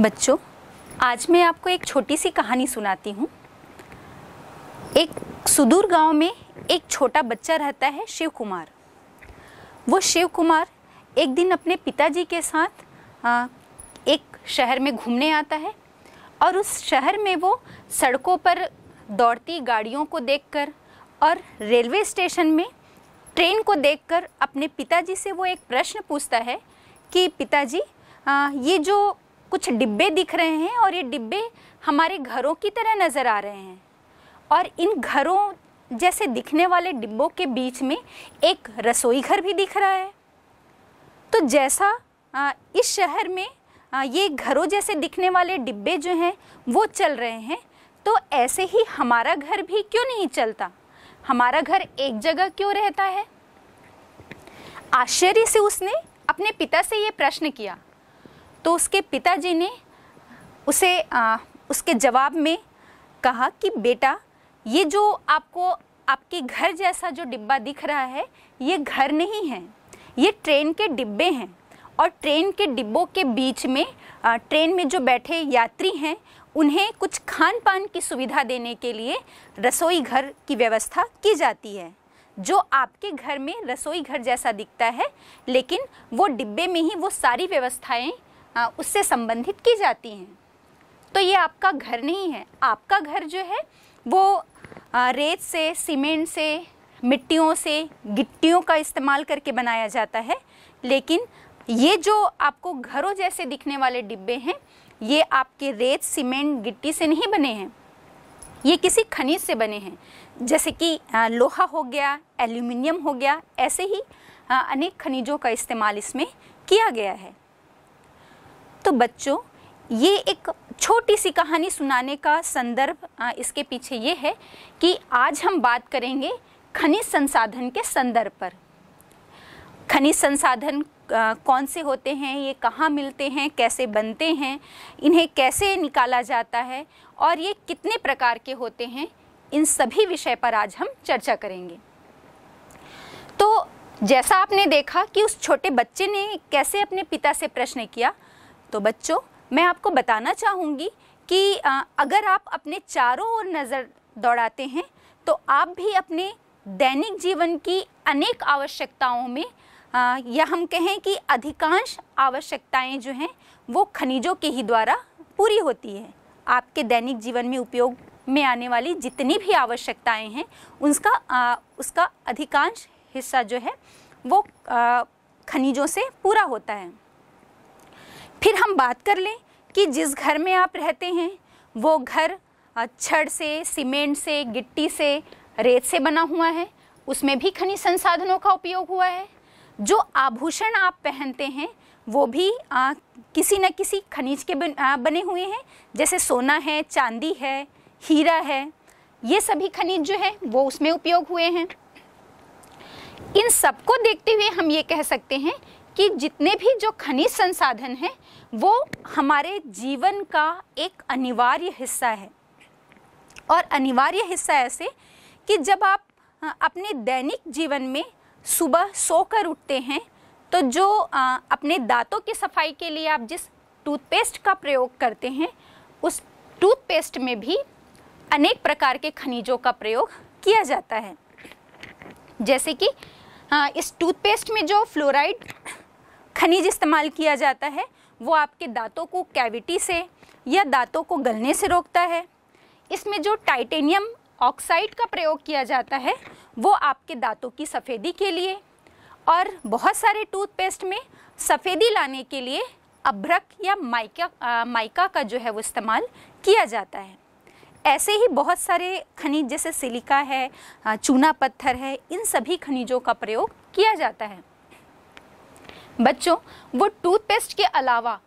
बच्चों आज मैं आपको एक छोटी सी कहानी सुनाती हूँ एक सुदूर गांव में एक छोटा बच्चा रहता है शिव कुमार वो शिव कुमार एक दिन अपने पिताजी के साथ एक शहर में घूमने आता है और उस शहर में वो सड़कों पर दौड़ती गाड़ियों को देखकर और रेलवे स्टेशन में ट्रेन को देखकर अपने पिताजी से वो एक प्रश्न पूछता है कि पिताजी ये जो कुछ डिब्बे दिख रहे हैं और ये डिब्बे हमारे घरों की तरह नज़र आ रहे हैं और इन घरों जैसे दिखने वाले डिब्बों के बीच में एक रसोई घर भी दिख रहा है तो जैसा इस शहर में ये घरों जैसे दिखने वाले डिब्बे जो हैं वो चल रहे हैं तो ऐसे ही हमारा घर भी क्यों नहीं चलता हमारा घर एक जगह क्यों रहता है आश्चर्य से उसने अपने पिता से ये प्रश्न किया तो उसके पिताजी ने उसे आ, उसके जवाब में कहा कि बेटा ये जो आपको आपके घर जैसा जो डिब्बा दिख रहा है ये घर नहीं है ये ट्रेन के डिब्बे हैं और ट्रेन के डिब्बों के बीच में ट्रेन में जो बैठे यात्री हैं उन्हें कुछ खान पान की सुविधा देने के लिए रसोई घर की व्यवस्था की जाती है जो आपके घर में रसोई घर जैसा दिखता है लेकिन वो डिब्बे में ही वो सारी व्यवस्थाएं उससे संबंधित की जाती हैं तो ये आपका घर नहीं है आपका घर जो है वो रेत से सीमेंट से मिट्टियों से गिट्टियों का इस्तेमाल करके बनाया जाता है लेकिन ये जो आपको घरों जैसे दिखने वाले डिब्बे हैं ये आपके रेत सीमेंट गिट्टी से नहीं बने हैं ये किसी खनिज से बने हैं जैसे कि लोहा हो गया एल्यूमिनियम हो गया ऐसे ही अनेक खनिजों का इस्तेमाल इसमें किया गया है तो बच्चों ये एक छोटी सी कहानी सुनाने का संदर्भ इसके पीछे ये है कि आज हम बात करेंगे खनिज संसाधन के संदर्भ पर खनिज संसाधन कौन से होते हैं ये कहाँ मिलते हैं कैसे बनते हैं इन्हें कैसे निकाला जाता है और ये कितने प्रकार के होते हैं इन सभी विषय पर आज हम चर्चा करेंगे तो जैसा आपने देखा कि उस छोटे बच्चे ने कैसे अपने पिता से प्रश्न किया तो बच्चों मैं आपको बताना चाहूँगी कि अगर आप अपने चारों ओर नज़र दौड़ाते हैं तो आप भी अपने दैनिक जीवन की अनेक आवश्यकताओं में आ, या हम कहें कि अधिकांश आवश्यकताएं जो हैं वो खनिजों के ही द्वारा पूरी होती है आपके दैनिक जीवन में उपयोग में आने वाली जितनी भी आवश्यकताएं हैं उसका आ, उसका अधिकांश हिस्सा जो है वो आ, खनिजों से पूरा होता है फिर हम बात कर लें कि जिस घर में आप रहते हैं वो घर छड़ से सीमेंट से गिट्टी से रेत से बना हुआ है उसमें भी खनिज संसाधनों का उपयोग हुआ है जो आभूषण आप पहनते हैं वो भी आ, किसी न किसी खनिज के बन, आ, बने हुए हैं जैसे सोना है चांदी है हीरा है ये सभी खनिज जो है वो उसमें उपयोग हुए हैं इन सबको देखते हुए हम ये कह सकते हैं कि जितने भी जो खनिज संसाधन हैं वो हमारे जीवन का एक अनिवार्य हिस्सा है और अनिवार्य हिस्सा ऐसे कि जब आप अपने दैनिक जीवन में सुबह सोकर उठते हैं तो जो अपने दांतों की सफाई के लिए आप जिस टूथपेस्ट का प्रयोग करते हैं उस टूथपेस्ट में भी अनेक प्रकार के खनिजों का प्रयोग किया जाता है जैसे कि इस टूथपेस्ट में जो फ्लोराइड खनिज इस्तेमाल किया जाता है वो आपके दांतों को कैविटी से या दांतों को गलने से रोकता है इसमें जो टाइटेनियम ऑक्साइड का प्रयोग किया जाता है वो आपके दांतों की सफ़ेदी के लिए और बहुत सारे टूथपेस्ट में सफ़ेदी लाने के लिए अभ्रक या माइका आ, माइका का जो है वो इस्तेमाल किया जाता है ऐसे ही बहुत सारे खनिज जैसे सिलिका है चूना पत्थर है इन सभी खनिजों का प्रयोग किया जाता है बच्चों वो टूथपेस्ट के अलावा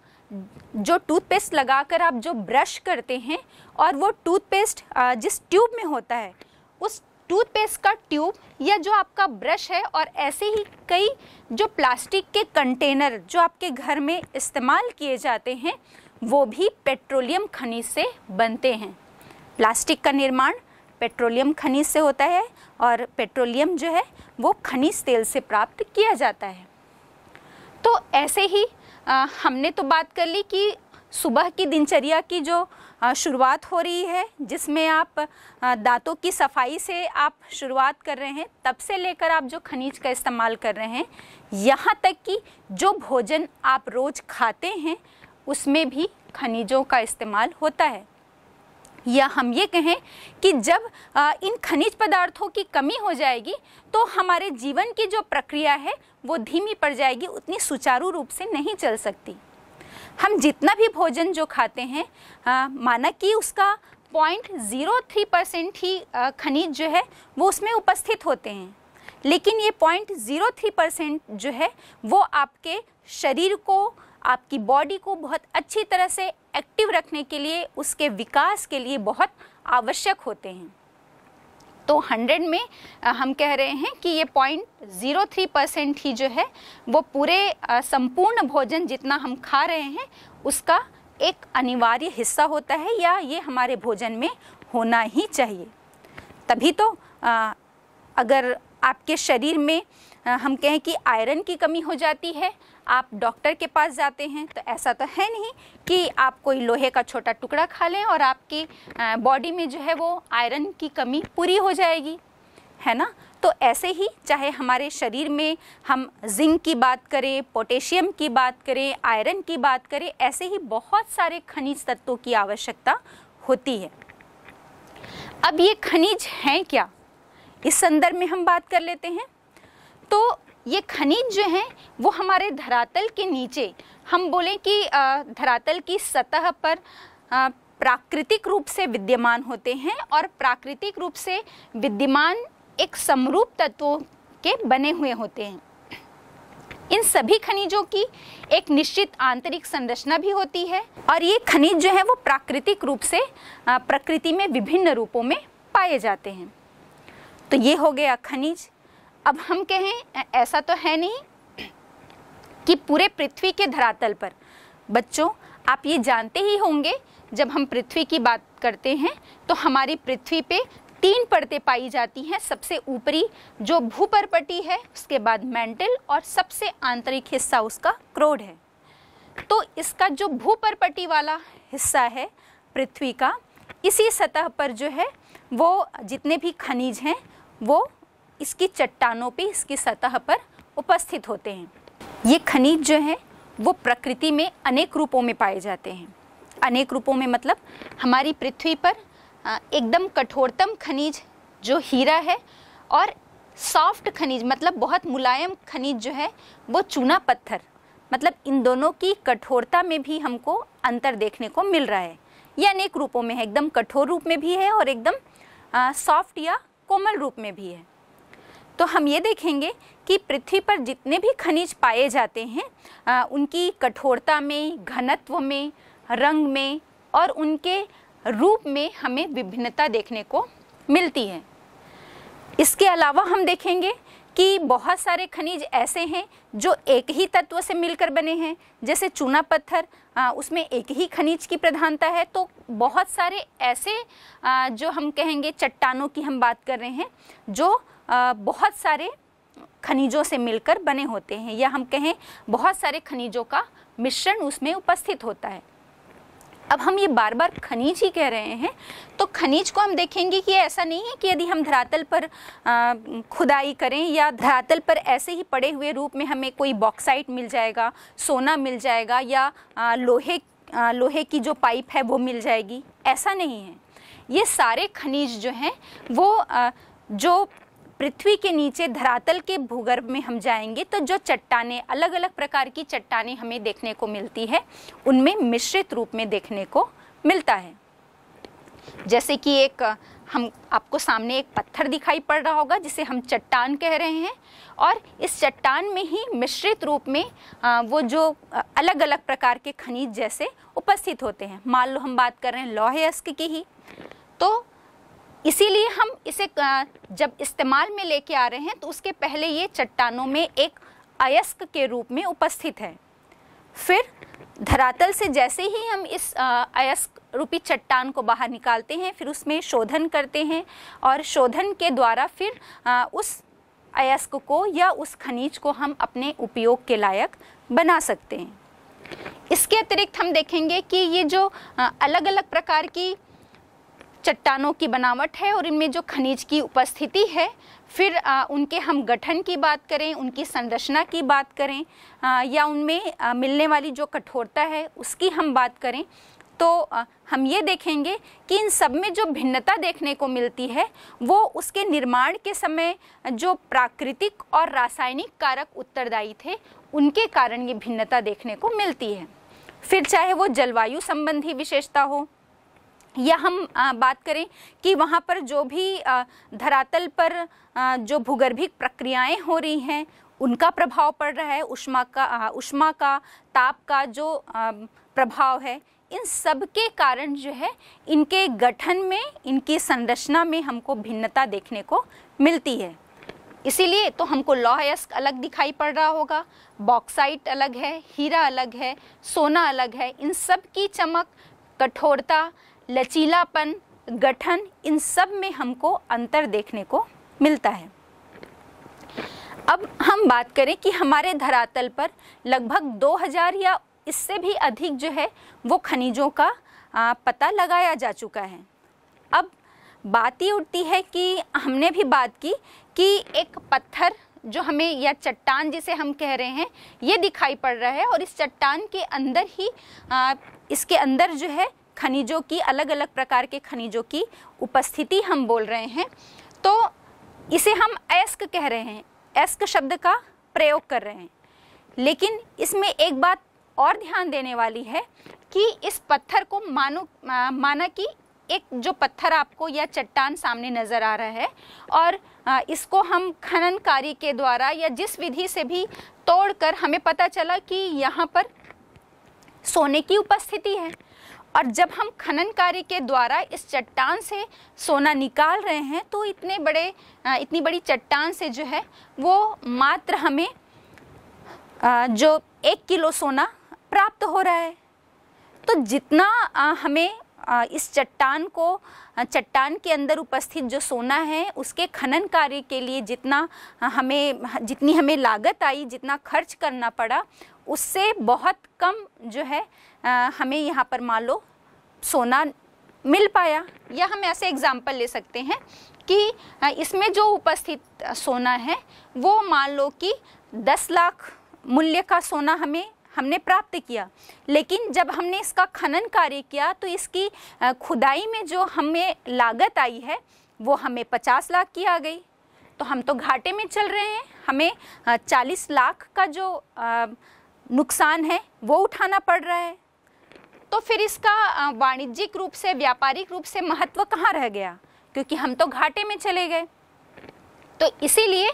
जो टूथपेस्ट लगाकर आप जो ब्रश करते हैं और वो टूथपेस्ट जिस ट्यूब में होता है उस टूथपेस्ट का ट्यूब या जो आपका ब्रश है और ऐसे ही कई जो प्लास्टिक के कंटेनर जो आपके घर में इस्तेमाल किए जाते हैं वो भी पेट्रोलियम खनिज से बनते हैं प्लास्टिक का निर्माण पेट्रोलियम खनिज से होता है और पेट्रोलियम जो है वो खनिज तेल से प्राप्त किया जाता है तो ऐसे ही आ, हमने तो बात कर ली कि सुबह की दिनचर्या की जो शुरुआत हो रही है जिसमें आप दांतों की सफाई से आप शुरुआत कर रहे हैं तब से लेकर आप जो खनिज का इस्तेमाल कर रहे हैं यहाँ तक कि जो भोजन आप रोज़ खाते हैं उसमें भी खनिजों का इस्तेमाल होता है या हम ये कहें कि जब इन खनिज पदार्थों की कमी हो जाएगी तो हमारे जीवन की जो प्रक्रिया है वो धीमी पड़ जाएगी उतनी सुचारू रूप से नहीं चल सकती हम जितना भी भोजन जो खाते हैं आ, माना कि उसका पॉइंट ज़ीरो थ्री परसेंट ही खनिज जो है वो उसमें उपस्थित होते हैं लेकिन ये पॉइंट ज़ीरो थ्री परसेंट जो है वो आपके शरीर को आपकी बॉडी को बहुत अच्छी तरह से एक्टिव रखने के लिए उसके विकास के लिए बहुत आवश्यक होते हैं तो 100 में हम कह रहे हैं कि ये पॉइंट ज़ीरो थ्री परसेंट ही जो है वो पूरे संपूर्ण भोजन जितना हम खा रहे हैं उसका एक अनिवार्य हिस्सा होता है या ये हमारे भोजन में होना ही चाहिए तभी तो अगर आपके शरीर में हम कहें कि आयरन की कमी हो जाती है आप डॉक्टर के पास जाते हैं तो ऐसा तो है नहीं कि आप कोई लोहे का छोटा टुकड़ा खा लें और आपकी बॉडी में जो है वो आयरन की कमी पूरी हो जाएगी है ना तो ऐसे ही चाहे हमारे शरीर में हम जिंक की बात करें पोटेशियम की बात करें आयरन की बात करें ऐसे ही बहुत सारे खनिज तत्वों की आवश्यकता होती है अब ये खनिज हैं क्या इस संदर्भ में हम बात कर लेते हैं तो ये खनिज जो हैं वो हमारे धरातल के नीचे हम बोलें कि धरातल की सतह पर प्राकृतिक रूप से विद्यमान होते हैं और प्राकृतिक रूप से विद्यमान एक समरूप तत्वों के बने हुए होते हैं इन सभी खनिजों की एक निश्चित आंतरिक संरचना भी होती है और ये खनिज जो है वो प्राकृतिक रूप से प्रकृति में विभिन्न रूपों में पाए जाते हैं तो ये हो गया खनिज अब हम कहें ऐसा तो है नहीं कि पूरे पृथ्वी के धरातल पर बच्चों आप ये जानते ही होंगे जब हम पृथ्वी की बात करते हैं तो हमारी पृथ्वी पे तीन परतें पाई जाती हैं सबसे ऊपरी जो भूपरपटी है उसके बाद मेंटल और सबसे आंतरिक हिस्सा उसका क्रोड है तो इसका जो भूपरपटी वाला हिस्सा है पृथ्वी का इसी सतह पर जो है वो जितने भी खनिज हैं वो इसकी चट्टानों पे इसकी सतह पर उपस्थित होते हैं ये खनिज जो हैं वो प्रकृति में अनेक रूपों में पाए जाते हैं अनेक रूपों में मतलब हमारी पृथ्वी पर एकदम कठोरतम खनिज जो हीरा है और सॉफ्ट खनिज मतलब बहुत मुलायम खनिज जो है वो चूना पत्थर मतलब इन दोनों की कठोरता में भी हमको अंतर देखने को मिल रहा है ये अनेक रूपों में है एकदम कठोर रूप में भी है और एकदम सॉफ्ट या कोमल रूप में भी है तो हम ये देखेंगे कि पृथ्वी पर जितने भी खनिज पाए जाते हैं आ, उनकी कठोरता में घनत्व में रंग में और उनके रूप में हमें विभिन्नता देखने को मिलती है इसके अलावा हम देखेंगे कि बहुत सारे खनिज ऐसे हैं जो एक ही तत्व से मिलकर बने हैं जैसे चूना पत्थर उसमें एक ही खनिज की प्रधानता है तो बहुत सारे ऐसे जो हम कहेंगे चट्टानों की हम बात कर रहे हैं जो बहुत सारे खनिजों से मिलकर बने होते हैं या हम कहें बहुत सारे खनिजों का मिश्रण उसमें उपस्थित होता है अब हम ये बार बार खनिज ही कह रहे हैं तो खनिज को हम देखेंगे कि ऐसा नहीं है कि यदि हम धरातल पर खुदाई करें या धरातल पर ऐसे ही पड़े हुए रूप में हमें कोई बॉक्साइट मिल जाएगा सोना मिल जाएगा या लोहे लोहे की जो पाइप है वो मिल जाएगी ऐसा नहीं है ये सारे खनिज जो हैं वो जो पृथ्वी के नीचे धरातल के भूगर्भ में हम जाएंगे तो जो चट्टाने अलग अलग प्रकार की चट्टाने हमें देखने को मिलती है उनमें मिश्रित रूप में देखने को मिलता है जैसे कि एक हम आपको सामने एक पत्थर दिखाई पड़ रहा होगा जिसे हम चट्टान कह रहे हैं और इस चट्टान में ही मिश्रित रूप में वो जो अलग अलग प्रकार के खनिज जैसे उपस्थित होते हैं मान लो हम बात कर रहे हैं लौह अस्क की ही तो इसीलिए हम इसे जब इस्तेमाल में लेके आ रहे हैं तो उसके पहले ये चट्टानों में एक अयस्क के रूप में उपस्थित है फिर धरातल से जैसे ही हम इस अयस्क रूपी चट्टान को बाहर निकालते हैं फिर उसमें शोधन करते हैं और शोधन के द्वारा फिर उस अयस्क को या उस खनिज को हम अपने उपयोग के लायक बना सकते हैं इसके अतिरिक्त हम देखेंगे कि ये जो अलग अलग प्रकार की चट्टानों की बनावट है और इनमें जो खनिज की उपस्थिति है फिर आ, उनके हम गठन की बात करें उनकी संरचना की बात करें आ, या उनमें आ, मिलने वाली जो कठोरता है उसकी हम बात करें तो आ, हम ये देखेंगे कि इन सब में जो भिन्नता देखने को मिलती है वो उसके निर्माण के समय जो प्राकृतिक और रासायनिक कारक उत्तरदायी थे उनके कारण ये भिन्नता देखने को मिलती है फिर चाहे वो जलवायु संबंधी विशेषता हो या हम बात करें कि वहाँ पर जो भी धरातल पर जो भूगर्भिक प्रक्रियाएं हो रही हैं उनका प्रभाव पड़ रहा है उष्मा का उष्मा का ताप का जो प्रभाव है इन सब के कारण जो है इनके गठन में इनकी संरचना में हमको भिन्नता देखने को मिलती है इसीलिए तो हमको लौह अयस्क अलग दिखाई पड़ रहा होगा बॉक्साइट अलग है हीरा अलग है सोना अलग है इन सब की चमक कठोरता लचीलापन गठन इन सब में हमको अंतर देखने को मिलता है अब हम बात करें कि हमारे धरातल पर लगभग 2000 या इससे भी अधिक जो है वो खनिजों का पता लगाया जा चुका है अब बात ही उठती है कि हमने भी बात की कि एक पत्थर जो हमें या चट्टान जिसे हम कह रहे हैं ये दिखाई पड़ रहा है और इस चट्टान के अंदर ही इसके अंदर जो है खनिजों की अलग अलग प्रकार के खनिजों की उपस्थिति हम बोल रहे हैं तो इसे हम एस्क कह रहे हैं एस्क शब्द का प्रयोग कर रहे हैं लेकिन इसमें एक बात और ध्यान देने वाली है कि इस पत्थर को मानो माना कि एक जो पत्थर आपको या चट्टान सामने नज़र आ रहा है और इसको हम खनन कार्य के द्वारा या जिस विधि से भी तोड़कर हमें पता चला कि यहाँ पर सोने की उपस्थिति है और जब हम खनन कार्य के द्वारा इस चट्टान से सोना निकाल रहे हैं तो इतने बड़े इतनी बड़ी चट्टान से जो है वो मात्र हमें जो एक किलो सोना प्राप्त हो रहा है तो जितना हमें इस चट्टान को चट्टान के अंदर उपस्थित जो सोना है उसके खनन कार्य के लिए जितना हमें जितनी हमें लागत आई जितना खर्च करना पड़ा उससे बहुत कम जो है आ, हमें यहाँ पर मान लो सोना मिल पाया या हम ऐसे एग्जाम्पल ले सकते हैं कि इसमें जो उपस्थित सोना है वो मान लो कि दस लाख मूल्य का सोना हमें हमने प्राप्त किया लेकिन जब हमने इसका खनन कार्य किया तो इसकी खुदाई में जो हमें लागत आई है वो हमें पचास लाख की आ गई तो हम तो घाटे में चल रहे हैं हमें चालीस लाख का जो नुकसान है वो उठाना पड़ रहा है तो फिर इसका वाणिज्यिक रूप से व्यापारिक रूप से महत्व कहाँ रह गया क्योंकि हम तो घाटे में चले गए तो इसीलिए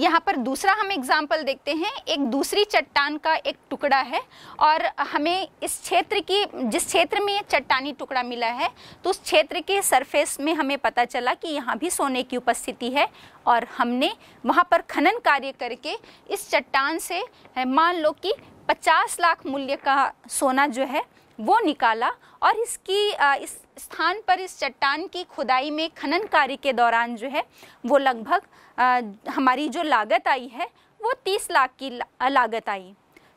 यहाँ पर दूसरा हम एग्जाम्पल देखते हैं एक दूसरी चट्टान का एक टुकड़ा है और हमें इस क्षेत्र की जिस क्षेत्र में चट्टानी टुकड़ा मिला है तो उस क्षेत्र के सरफेस में हमें पता चला कि यहाँ भी सोने की उपस्थिति है और हमने वहाँ पर खनन कार्य करके इस चट्टान से मान लो कि 50 लाख मूल्य का सोना जो है वो निकाला और इसकी इस स्थान पर इस चट्टान की खुदाई में खनन कार्य के दौरान जो है वो लगभग हमारी जो लागत आई है वो तीस लाख की लागत आई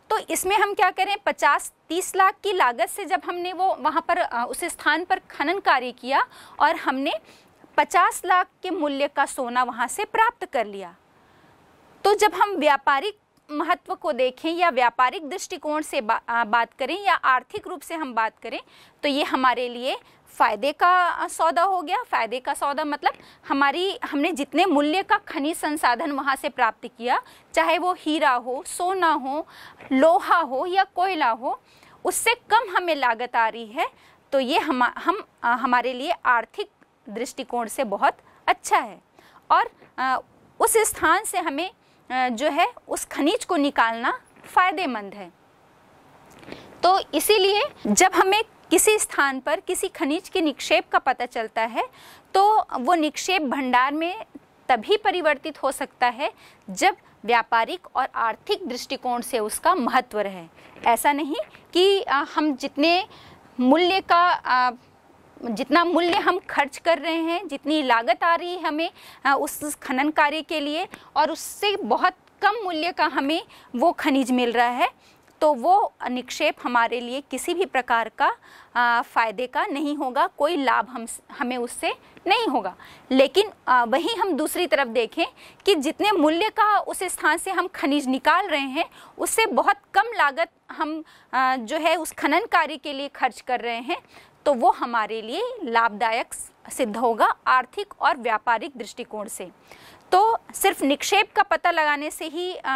तो इसमें हम क्या करें पचास तीस लाख की लागत से जब हमने वो वहाँ पर उस स्थान पर खनन कार्य किया और हमने पचास लाख के मूल्य का सोना वहाँ से प्राप्त कर लिया तो जब हम व्यापारिक महत्व को देखें या व्यापारिक दृष्टिकोण से बा, आ, बात करें या आर्थिक रूप से हम बात करें तो ये हमारे लिए फ़ायदे का सौदा हो गया फ़ायदे का सौदा मतलब हमारी हमने जितने मूल्य का खनिज संसाधन वहाँ से प्राप्त किया चाहे वो हीरा हो सोना हो लोहा हो या कोयला हो उससे कम हमें लागत आ रही है तो ये हम हम आ, हमारे लिए आर्थिक दृष्टिकोण से बहुत अच्छा है और आ, उस स्थान से हमें जो है उस खनिज को निकालना फ़ायदेमंद है तो इसीलिए जब हमें किसी स्थान पर किसी खनिज के निक्षेप का पता चलता है तो वो निक्षेप भंडार में तभी परिवर्तित हो सकता है जब व्यापारिक और आर्थिक दृष्टिकोण से उसका महत्व रहे ऐसा नहीं कि हम जितने मूल्य का जितना मूल्य हम खर्च कर रहे हैं जितनी लागत आ रही है हमें उस खनन कार्य के लिए और उससे बहुत कम मूल्य का हमें वो खनिज मिल रहा है तो वो निक्षेप हमारे लिए किसी भी प्रकार का फ़ायदे का नहीं होगा कोई लाभ हम हमें उससे नहीं होगा लेकिन वहीं हम दूसरी तरफ देखें कि जितने मूल्य का उस स्थान से हम खनिज निकाल रहे हैं उससे बहुत कम लागत हम जो है उस खनन कार्य के लिए खर्च कर रहे हैं तो वो हमारे लिए लाभदायक सिद्ध होगा आर्थिक और व्यापारिक दृष्टिकोण से तो सिर्फ निक्षेप का पता लगाने से ही आ,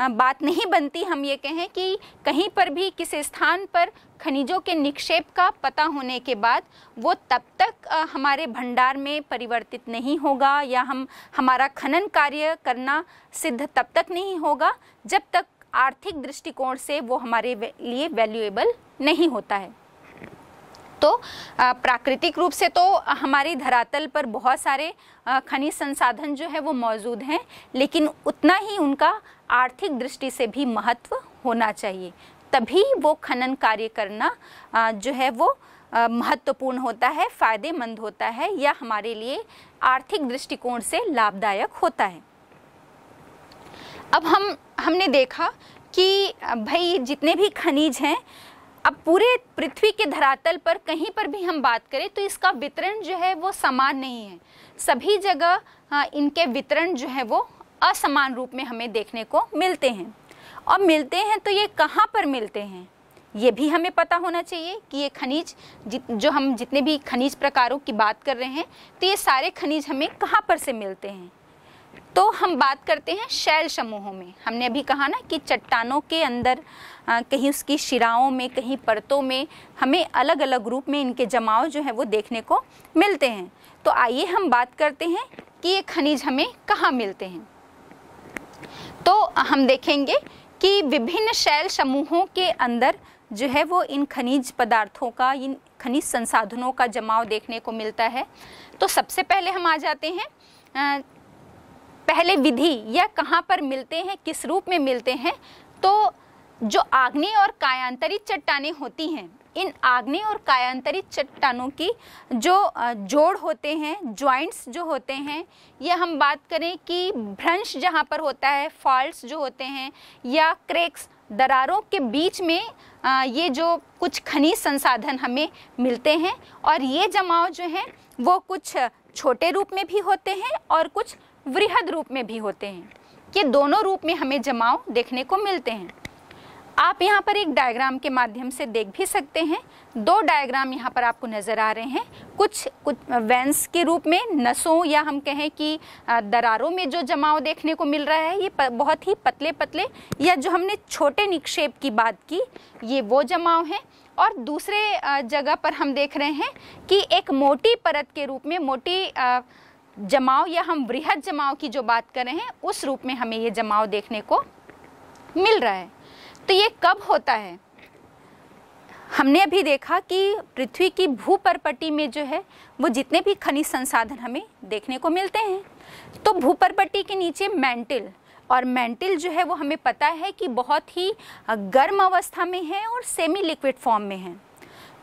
आ, बात नहीं बनती हम ये कहें कि कहीं पर भी किसी स्थान पर खनिजों के निक्षेप का पता होने के बाद वो तब तक आ, हमारे भंडार में परिवर्तित नहीं होगा या हम हमारा खनन कार्य करना सिद्ध तब तक नहीं होगा जब तक आर्थिक दृष्टिकोण से वो हमारे लिए वैल्यूएबल नहीं होता है तो प्राकृतिक रूप से तो हमारी धरातल पर बहुत सारे खनिज संसाधन जो है वो मौजूद हैं लेकिन उतना ही उनका आर्थिक दृष्टि से भी महत्व होना चाहिए तभी वो खनन कार्य करना जो है वो महत्वपूर्ण होता है फ़ायदेमंद होता है या हमारे लिए आर्थिक दृष्टिकोण से लाभदायक होता है अब हम हमने देखा कि भाई जितने भी खनिज हैं अब पूरे पृथ्वी के धरातल पर कहीं पर भी हम बात करें तो इसका वितरण जो है वो समान नहीं है सभी जगह हाँ, इनके वितरण जो है वो असमान रूप में हमें देखने को मिलते हैं और मिलते हैं तो ये कहाँ पर मिलते हैं ये भी हमें पता होना चाहिए कि ये खनिज जो हम जितने भी खनिज प्रकारों की बात कर रहे हैं तो ये सारे खनिज हमें कहाँ पर से मिलते हैं तो हम बात करते हैं शैल समूहों में हमने अभी कहा ना कि चट्टानों के अंदर आ, कहीं उसकी शिराओं में कहीं परतों में हमें अलग अलग रूप में इनके जमाव जो है वो देखने को मिलते हैं तो आइए हम बात करते हैं कि ये खनिज हमें कहाँ मिलते हैं तो हम देखेंगे कि विभिन्न शैल समूहों के अंदर जो है वो इन खनिज पदार्थों का इन खनिज संसाधनों का जमाव देखने को मिलता है तो सबसे पहले हम आ जाते हैं पहले विधि या कहाँ पर मिलते हैं किस रूप में मिलते हैं तो जो आग्नेय और कायांतरित चट्टाने होती हैं इन आग्नेय और कायांतरित चट्टानों की जो जोड़ होते हैं जॉइंट्स जो होते हैं या हम बात करें कि भ्रंश जहाँ पर होता है फॉल्ट्स जो होते हैं या क्रेक्स दरारों के बीच में ये जो कुछ खनिज संसाधन हमें मिलते हैं और ये जमाव जो हैं वो कुछ छोटे रूप में भी होते हैं और कुछ वृहद रूप में भी होते हैं ये दोनों रूप में हमें जमाव देखने को मिलते हैं आप यहाँ पर एक डायग्राम के माध्यम से देख भी सकते हैं दो डायग्राम यहाँ पर आपको नज़र आ रहे हैं कुछ कुछ वेंस के रूप में नसों या हम कहें कि दरारों में जो जमाव देखने को मिल रहा है ये बहुत ही पतले पतले या जो हमने छोटे निक्षेप की बात की ये वो जमाव हैं और दूसरे जगह पर हम देख रहे हैं कि एक मोटी परत के रूप में मोटी आ, जमाव या हम वृहद जमाव की जो बात कर रहे हैं उस रूप में हमें ये जमाव देखने को मिल रहा है तो ये कब होता है हमने अभी देखा कि पृथ्वी की परपट्टी में जो है वो जितने भी खनिज संसाधन हमें देखने को मिलते हैं तो परपट्टी के नीचे मेंटिल और मेंटिल जो है वो हमें पता है कि बहुत ही गर्म अवस्था में है और सेमी लिक्विड फॉर्म में है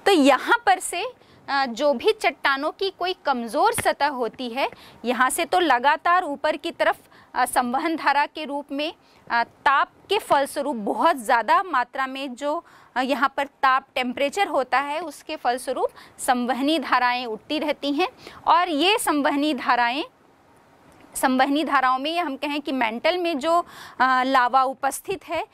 तो यहाँ पर से जो भी चट्टानों की कोई कमज़ोर सतह होती है यहाँ से तो लगातार ऊपर की तरफ संवहन धारा के रूप में ताप के फलस्वरूप बहुत ज़्यादा मात्रा में जो यहाँ पर ताप टेम्परेचर होता है उसके फलस्वरूप संवहनी धाराएं उठती रहती हैं और ये संवहनी धाराएं संवहनी धाराओं में या हम कहें कि मेंटल में जो लावा उपस्थित है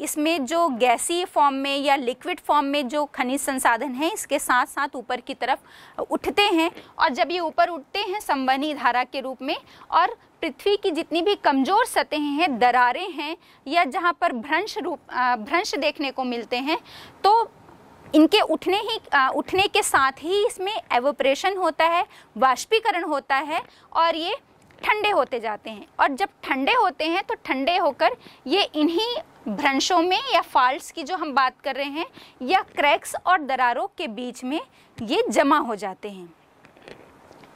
इसमें जो गैसीय फॉर्म में या लिक्विड फॉर्म में जो खनिज संसाधन हैं इसके साथ साथ ऊपर की तरफ उठते हैं और जब ये ऊपर उठते हैं संवहनी धारा के रूप में और पृथ्वी की जितनी भी कमज़ोर सतहें हैं दरारें हैं या जहाँ पर भ्रंश रूप भ्रंश देखने को मिलते हैं तो इनके उठने ही उठने के साथ ही इसमें एवोप्रेशन होता है वाष्पीकरण होता है और ये ठंडे होते जाते हैं और जब ठंडे होते हैं तो ठंडे होकर ये इन्हीं भ्रंशों में या फॉल्ट्स की जो हम बात कर रहे हैं या क्रैक्स और दरारों के बीच में ये जमा हो जाते हैं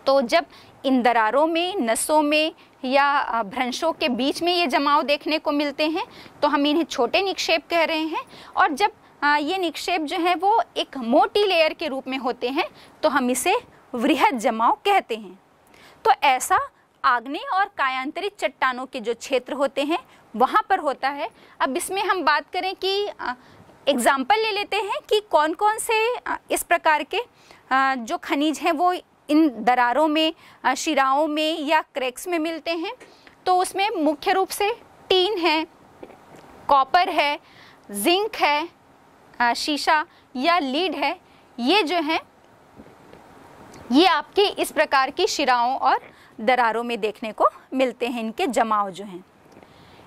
तो जब इन दरारों में नसों में या भ्रंशों के बीच में ये जमाव देखने को मिलते हैं तो हम इन्हें छोटे निक्षेप कह रहे हैं और जब ये निक्षेप जो है वो एक मोटी लेयर के रूप में होते हैं तो हम इसे वृहद जमाव कहते हैं तो ऐसा आग्ने और कायांतरित चट्टानों के जो क्षेत्र होते हैं वहाँ पर होता है अब इसमें हम बात करें कि एग्जाम्पल ले लेते हैं कि कौन कौन से इस प्रकार के जो खनिज हैं वो इन दरारों में शिराओं में या क्रैक्स में मिलते हैं तो उसमें मुख्य रूप से टीन है कॉपर है जिंक है शीशा या लीड है ये जो हैं ये आपके इस प्रकार की शिराओं और दरारों में देखने को मिलते हैं इनके जमाव जो हैं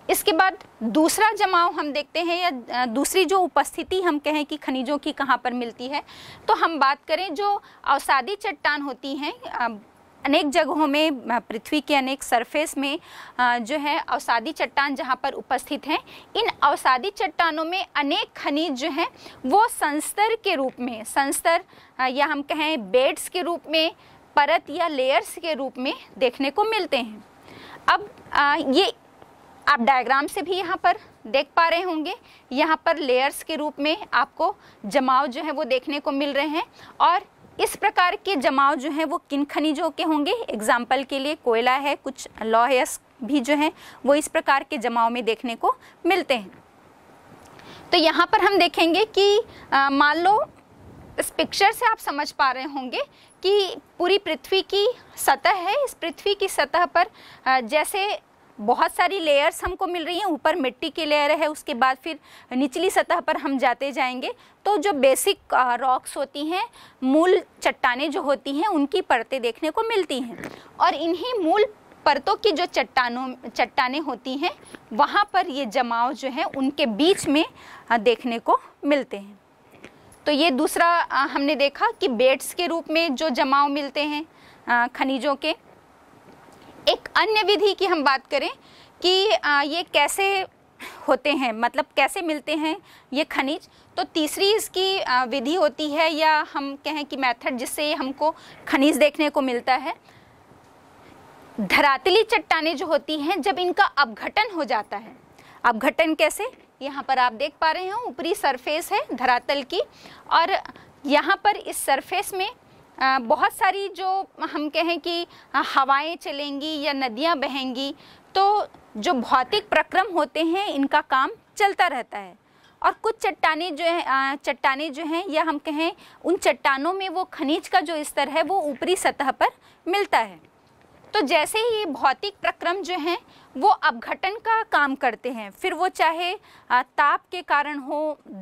इसके बाद दूसरा जमाव हम देखते हैं या दूसरी जो उपस्थिति हम कहें कि खनिजों की कहाँ पर मिलती है तो हम बात करें जो अवसादी चट्टान होती हैं अनेक जगहों में पृथ्वी के अनेक सरफेस में जो है अवसादी चट्टान जहाँ पर उपस्थित हैं इन अवसादी चट्टानों में अनेक खनिज जो हैं वो संस्तर के रूप में संस्तर या हम कहें बेड्स के रूप में परत या लेयर्स के रूप में देखने को मिलते हैं अब आ, ये आप डायग्राम से भी यहाँ पर देख पा रहे होंगे यहाँ पर लेयर्स के रूप में आपको जमाव जो है वो देखने को मिल रहे हैं और इस प्रकार के जमाव जो हैं वो किन खनिजों के होंगे एग्जाम्पल के लिए कोयला है कुछ लॉयस भी जो हैं वो इस प्रकार के जमाव में देखने को मिलते हैं तो यहाँ पर हम देखेंगे कि मान लो इस पिक्चर से आप समझ पा रहे होंगे कि पूरी पृथ्वी की सतह है इस पृथ्वी की सतह पर जैसे बहुत सारी लेयर्स हमको मिल रही हैं ऊपर मिट्टी की लेयर है उसके बाद फिर निचली सतह पर हम जाते जाएंगे तो जो बेसिक रॉक्स होती हैं मूल चट्टानें जो होती हैं उनकी परतें देखने को मिलती हैं और इन्हीं मूल परतों की जो चट्टानों चट्टानें होती हैं वहाँ पर ये जमाव जो है उनके बीच में देखने को मिलते हैं तो ये दूसरा हमने देखा कि बेट्स के रूप में जो जमाव मिलते हैं खनिजों के एक अन्य विधि की हम बात करें कि ये कैसे होते हैं मतलब कैसे मिलते हैं ये खनिज तो तीसरी इसकी विधि होती है या हम कहें कि मेथड जिससे हमको खनिज देखने को मिलता है धरातली चट्टाने जो होती हैं जब इनका अपघटन हो जाता है अपघटन कैसे यहाँ पर आप देख पा रहे हो ऊपरी सरफेस है धरातल की और यहाँ पर इस सरफेस में बहुत सारी जो हम कहें कि हवाएं चलेंगी या नदियाँ बहेंगी तो जो भौतिक प्रक्रम होते हैं इनका काम चलता रहता है और कुछ चट्टाने जो है चट्टाने जो हैं या हम कहें उन चट्टानों में वो खनिज का जो स्तर है वो ऊपरी सतह पर मिलता है तो जैसे ही ये भौतिक प्रक्रम जो हैं वो अपघटन का काम करते हैं फिर वो चाहे ताप के कारण हो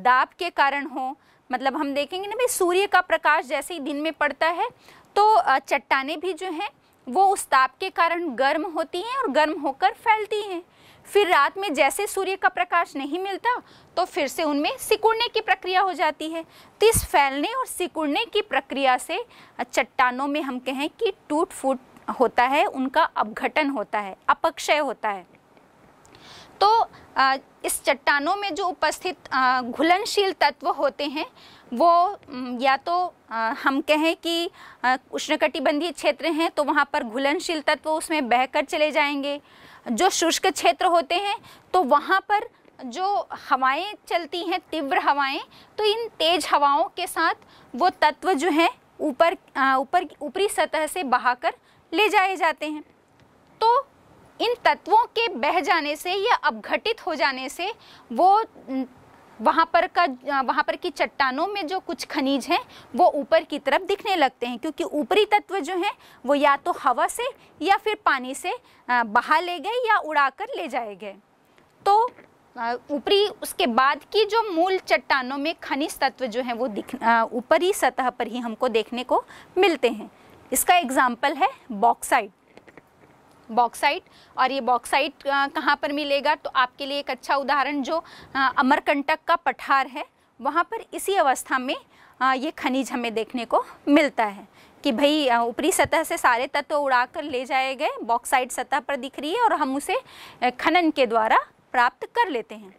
दाब के कारण हो मतलब हम देखेंगे ना भाई सूर्य का प्रकाश जैसे ही दिन में पड़ता है तो चट्टाने भी जो हैं वो उस ताप के कारण गर्म होती हैं और गर्म होकर फैलती हैं फिर रात में जैसे सूर्य का प्रकाश नहीं मिलता तो फिर से उनमें सिकुड़ने की प्रक्रिया हो जाती है तो इस फैलने और सिकुड़ने की प्रक्रिया से चट्टानों में हम कहें कि टूट फूट होता है उनका अपघटन होता है अपक्षय होता है तो इस चट्टानों में जो उपस्थित घुलनशील तत्व होते हैं वो या तो हम कहें कि उष्णकटिबंधीय क्षेत्र हैं तो वहाँ पर घुलनशील तत्व उसमें बहकर चले जाएंगे जो शुष्क क्षेत्र होते हैं तो वहाँ पर जो हवाएं चलती हैं तीव्र हवाएं तो इन तेज हवाओं के साथ वो तत्व जो हैं ऊपर ऊपर ऊपरी सतह से बहाकर ले जाए जाते हैं तो इन तत्वों के बह जाने से या अपघटित हो जाने से वो वहाँ पर का वहाँ पर की चट्टानों में जो कुछ खनिज हैं वो ऊपर की तरफ दिखने लगते हैं क्योंकि ऊपरी तत्व जो हैं वो या तो हवा से या फिर पानी से बहा ले गए या उड़ाकर ले जाए गए तो ऊपरी उसके बाद की जो मूल चट्टानों में खनिज तत्व जो हैं वो दिख ऊपरी सतह पर ही हमको देखने को मिलते हैं इसका एग्जाम्पल है बॉक्साइट बॉक्साइट और ये बॉक्साइट कहाँ पर मिलेगा तो आपके लिए एक अच्छा उदाहरण जो अमरकंटक का पठार है वहाँ पर इसी अवस्था में ये खनिज हमें देखने को मिलता है कि भाई ऊपरी सतह से सारे तत्व उड़ाकर ले जाए गए बॉक्साइट सतह पर दिख रही है और हम उसे खनन के द्वारा प्राप्त कर लेते हैं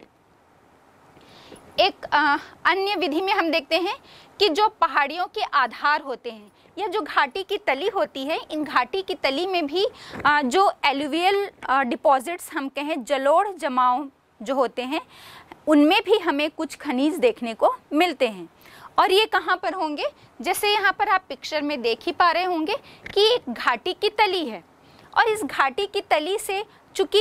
एक अन्य विधि में हम देखते हैं कि जो पहाड़ियों के आधार होते हैं या जो घाटी की तली होती है इन घाटी की तली में भी जो एलुवियल डिपॉजिट्स हम कहें जलोड़ जमाव जो होते हैं उनमें भी हमें कुछ खनिज देखने को मिलते हैं और ये कहाँ पर होंगे जैसे यहाँ पर आप पिक्चर में देख ही पा रहे होंगे कि एक घाटी की तली है और इस घाटी की तली से चूँकि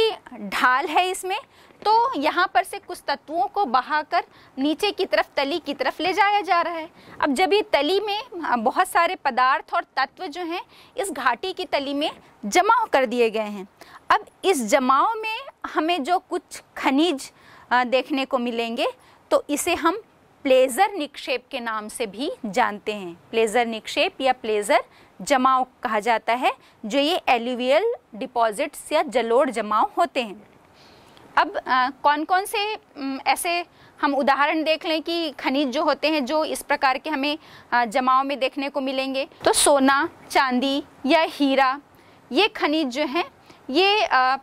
ढाल है इसमें तो यहाँ पर से कुछ तत्वों को बहाकर नीचे की तरफ तली की तरफ ले जाया जा रहा है अब जब ये तली में बहुत सारे पदार्थ और तत्व जो हैं इस घाटी की तली में जमा कर दिए गए हैं अब इस जमाव में हमें जो कुछ खनिज देखने को मिलेंगे तो इसे हम प्लेजर निक्षेप के नाम से भी जानते हैं प्लेजर निक्षेप या प्लेजर जमाव कहा जाता है जो ये एलिवियल डिपॉजिट्स या जलोड़ जमाव होते हैं अब आ, कौन कौन से ऐसे हम उदाहरण देख लें कि खनिज जो होते हैं जो इस प्रकार के हमें जमाव में देखने को मिलेंगे तो सोना चांदी या हीरा ये खनिज जो हैं ये आ,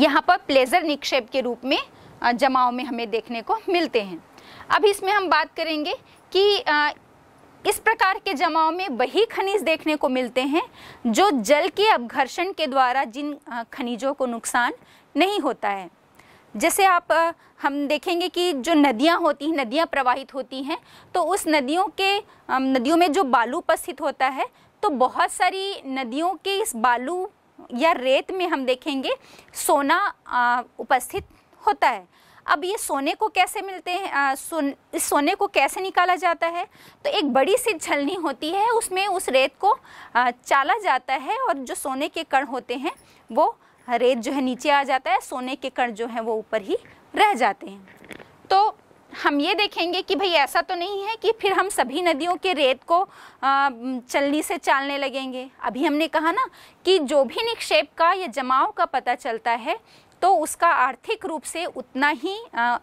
यहाँ पर प्लेजर निक्षेप के रूप में जमाव में हमें देखने को मिलते हैं अब इसमें हम बात करेंगे कि इस प्रकार के जमाव में वही खनिज देखने को मिलते हैं जो जल के अपघर्षण के द्वारा जिन खनिजों को नुकसान नहीं होता है जैसे आप हम देखेंगे कि जो नदियाँ होती हैं नदियाँ प्रवाहित होती हैं तो उस नदियों के नदियों में जो बालू उपस्थित होता है तो बहुत सारी नदियों के इस बालू या रेत में हम देखेंगे सोना उपस्थित होता है अब ये सोने को कैसे मिलते हैं सोन, इस सोने को कैसे निकाला जाता है तो एक बड़ी सी छलनी होती है उसमें उस रेत को आ, चाला जाता है और जो सोने के कण होते हैं वो रेत जो है नीचे आ जाता है सोने के कण जो है वो ऊपर ही रह जाते हैं तो हम ये देखेंगे कि भाई ऐसा तो नहीं है कि फिर हम सभी नदियों के रेत को चलनी से चालने लगेंगे अभी हमने कहा ना कि जो भी निक्षेप का या जमाव का पता चलता है तो उसका आर्थिक रूप से उतना ही आ,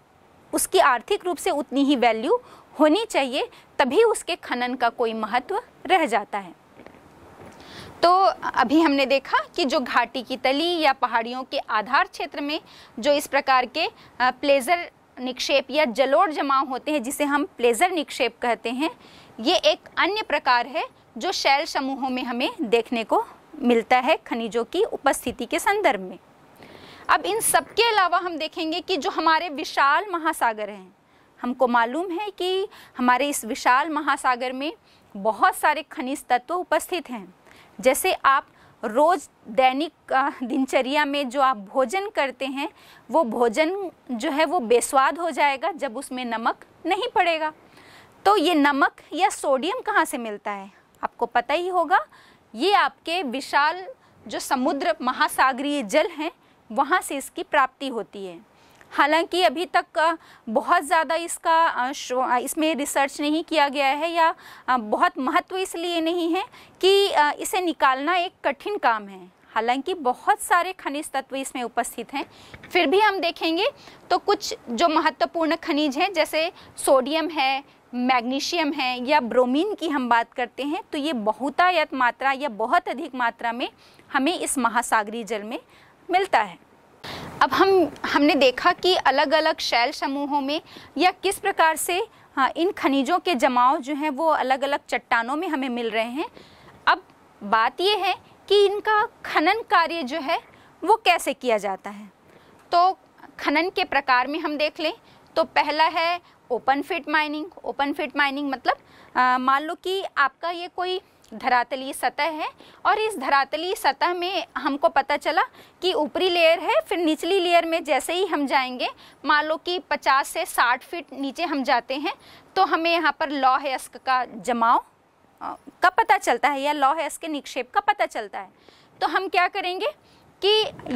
उसकी आर्थिक रूप से उतनी ही वैल्यू होनी चाहिए तभी उसके खनन का कोई महत्व रह जाता है तो अभी हमने देखा कि जो घाटी की तली या पहाड़ियों के आधार क्षेत्र में जो इस प्रकार के प्लेजर निक्षेप या जलोड़ जमाव होते हैं जिसे हम प्लेजर निक्षेप कहते हैं ये एक अन्य प्रकार है जो शैल समूहों में हमें देखने को मिलता है खनिजों की उपस्थिति के संदर्भ में अब इन सब के अलावा हम देखेंगे कि जो हमारे विशाल महासागर हैं हमको मालूम है कि हमारे इस विशाल महासागर में बहुत सारे खनिज तत्व उपस्थित हैं जैसे आप रोज़ दैनिक दिनचर्या में जो आप भोजन करते हैं वो भोजन जो है वो बेस्वाद हो जाएगा जब उसमें नमक नहीं पड़ेगा तो ये नमक या सोडियम कहाँ से मिलता है आपको पता ही होगा ये आपके विशाल जो समुद्र महासागरीय जल हैं वहाँ से इसकी प्राप्ति होती है हालांकि अभी तक बहुत ज़्यादा इसका इसमें रिसर्च नहीं किया गया है या बहुत महत्व इसलिए नहीं है कि इसे निकालना एक कठिन काम है हालांकि बहुत सारे खनिज तत्व इसमें उपस्थित हैं फिर भी हम देखेंगे तो कुछ जो महत्वपूर्ण खनिज हैं जैसे सोडियम है मैग्नीशियम है या ब्रोमीन की हम बात करते हैं तो ये बहुतायत मात्रा या बहुत अधिक मात्रा में हमें इस महासागरी जल में मिलता है अब हम हमने देखा कि अलग अलग शैल समूहों में या किस प्रकार से हाँ इन खनिजों के जमाव जो हैं वो अलग अलग चट्टानों में हमें मिल रहे हैं अब बात ये है कि इनका खनन कार्य जो है वो कैसे किया जाता है तो खनन के प्रकार में हम देख लें तो पहला है open pit mining open pit mining मतलब मान लो कि आपका ये कोई धरातली सतह है और इस धरातली सतह में हमको पता चला कि ऊपरी लेयर है फिर निचली लेयर में जैसे ही हम जाएंगे मान लो कि 50 से 60 फीट नीचे हम जाते हैं तो हमें यहाँ पर लॉ यस्क का जमाव का पता चलता है या लॉ हेस्क के निक्षेप का पता चलता है तो हम क्या करेंगे कि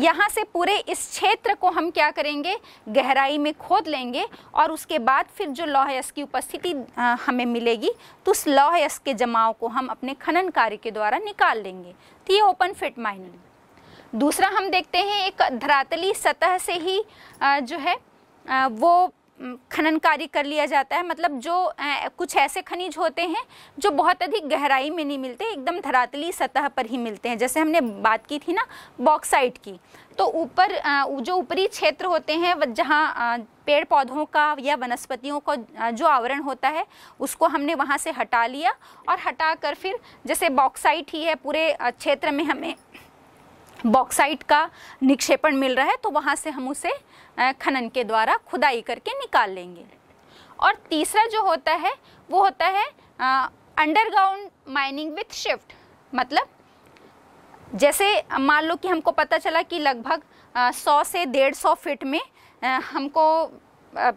यहाँ से पूरे इस क्षेत्र को हम क्या करेंगे गहराई में खोद लेंगे और उसके बाद फिर जो लौह यश की उपस्थिति हमें मिलेगी तो उस लौह यश के जमाव को हम अपने खनन कार्य के द्वारा निकाल लेंगे तो ये ओपन फिट माइनिंग दूसरा हम देखते हैं एक धरातली सतह से ही जो है वो खनन कार्य कर लिया जाता है मतलब जो कुछ ऐसे खनिज होते हैं जो बहुत अधिक गहराई में नहीं मिलते एकदम धरातली सतह पर ही मिलते हैं जैसे हमने बात की थी ना बॉक्साइट की तो ऊपर जो ऊपरी क्षेत्र होते हैं जहाँ पेड़ पौधों का या वनस्पतियों का जो आवरण होता है उसको हमने वहाँ से हटा लिया और हटा कर फिर जैसे बॉक्साइट ही है पूरे क्षेत्र में हमें बॉक्साइट का निक्षेपण मिल रहा है तो वहाँ से हम उसे खनन के द्वारा खुदाई करके निकाल लेंगे और तीसरा जो होता है वो होता है अंडरग्राउंड माइनिंग विथ शिफ्ट मतलब जैसे मान लो कि हमको पता चला कि लगभग सौ से डेढ़ सौ फिट में आ, हमको आ,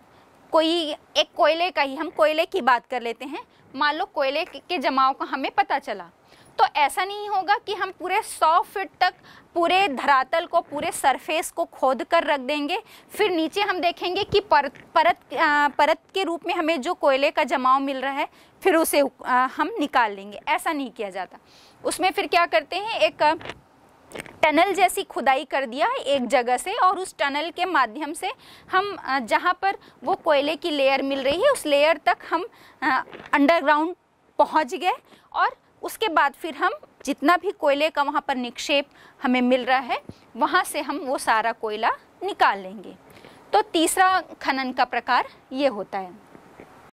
कोई एक कोयले का ही हम कोयले की बात कर लेते हैं मान लो कोयले के जमाव का हमें पता चला तो ऐसा नहीं होगा कि हम पूरे सौ फीट तक पूरे धरातल को पूरे सरफेस को खोद कर रख देंगे फिर नीचे हम देखेंगे कि परत परत आ, परत के रूप में हमें जो कोयले का जमाव मिल रहा है फिर उसे आ, हम निकाल लेंगे ऐसा नहीं किया जाता उसमें फिर क्या करते हैं एक टनल जैसी खुदाई कर दिया है एक जगह से और उस टनल के माध्यम से हम जहाँ पर वो कोयले की लेयर मिल रही है उस लेयर तक हम अंडरग्राउंड पहुँच गए और उसके बाद फिर हम जितना भी कोयले का वहाँ पर निक्षेप हमें मिल रहा है वहाँ से हम वो सारा कोयला निकाल लेंगे तो तीसरा खनन का प्रकार ये होता है